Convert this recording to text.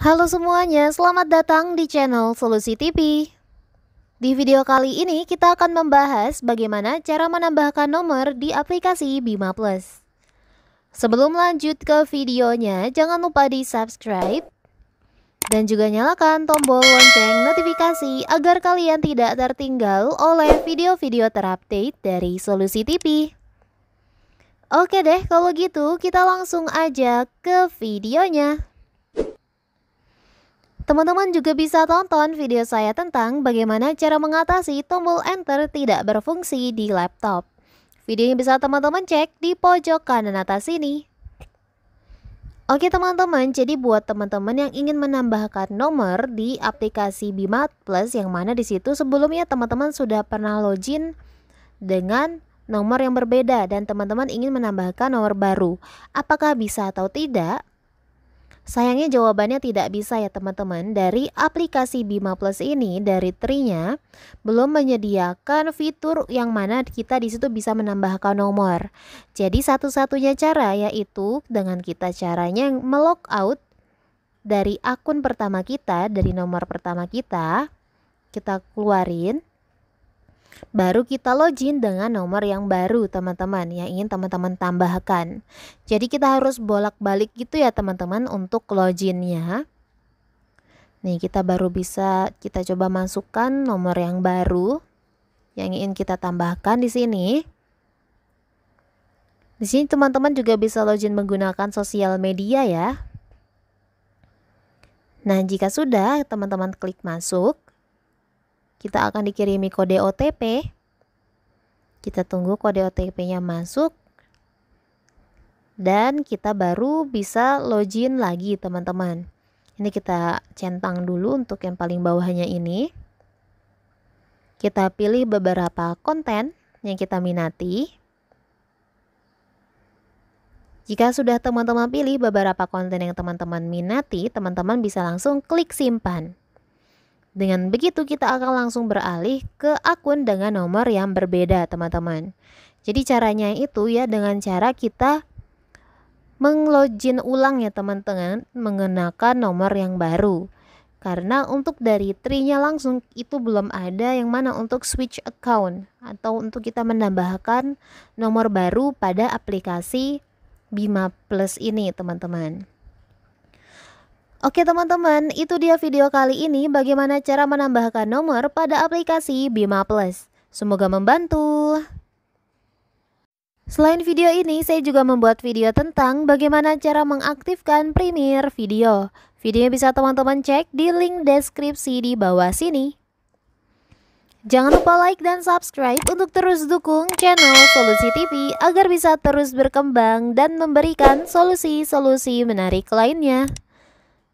Halo semuanya, selamat datang di channel Solusi TV. Di video kali ini kita akan membahas bagaimana cara menambahkan nomor di aplikasi Bima Plus. Sebelum lanjut ke videonya, jangan lupa di subscribe dan juga nyalakan tombol lonceng notifikasi agar kalian tidak tertinggal oleh video-video terupdate dari Solusi TV. Oke deh, kalau gitu kita langsung aja ke videonya. Teman-teman juga bisa tonton video saya tentang bagaimana cara mengatasi tombol enter tidak berfungsi di laptop. Videonya bisa teman-teman cek di pojok kanan atas ini. Oke teman-teman, jadi buat teman-teman yang ingin menambahkan nomor di aplikasi Bimat Plus yang mana di situ sebelumnya teman-teman sudah pernah login dengan nomor yang berbeda dan teman-teman ingin menambahkan nomor baru. Apakah bisa atau tidak? Sayangnya jawabannya tidak bisa ya teman-teman. Dari aplikasi Bima Plus ini dari Trinya belum menyediakan fitur yang mana kita di situ bisa menambahkan nomor. Jadi satu-satunya cara yaitu dengan kita caranya melog out dari akun pertama kita, dari nomor pertama kita, kita keluarin baru kita login dengan nomor yang baru teman-teman yang ingin teman-teman tambahkan. Jadi kita harus bolak-balik gitu ya teman-teman untuk loginnya. Nih kita baru bisa kita coba masukkan nomor yang baru yang ingin kita tambahkan di sini. Di sini teman-teman juga bisa login menggunakan sosial media ya. Nah, jika sudah, teman-teman klik masuk. Kita akan dikirimi kode OTP. Kita tunggu kode OTP-nya masuk. Dan kita baru bisa login lagi, teman-teman. Ini kita centang dulu untuk yang paling bawahnya ini. Kita pilih beberapa konten yang kita minati. Jika sudah teman-teman pilih beberapa konten yang teman-teman minati, teman-teman bisa langsung klik simpan. Dengan begitu kita akan langsung beralih ke akun dengan nomor yang berbeda teman-teman. Jadi caranya itu ya dengan cara kita menglogin ulang ya teman-teman mengenakan nomor yang baru. Karena untuk dari trinya langsung itu belum ada yang mana untuk switch account atau untuk kita menambahkan nomor baru pada aplikasi Bima Plus ini teman-teman. Oke teman-teman, itu dia video kali ini bagaimana cara menambahkan nomor pada aplikasi Bima Plus. Semoga membantu. Selain video ini, saya juga membuat video tentang bagaimana cara mengaktifkan Premiere Video. Video bisa teman-teman cek di link deskripsi di bawah sini. Jangan lupa like dan subscribe untuk terus dukung channel Solusi TV agar bisa terus berkembang dan memberikan solusi-solusi menarik lainnya.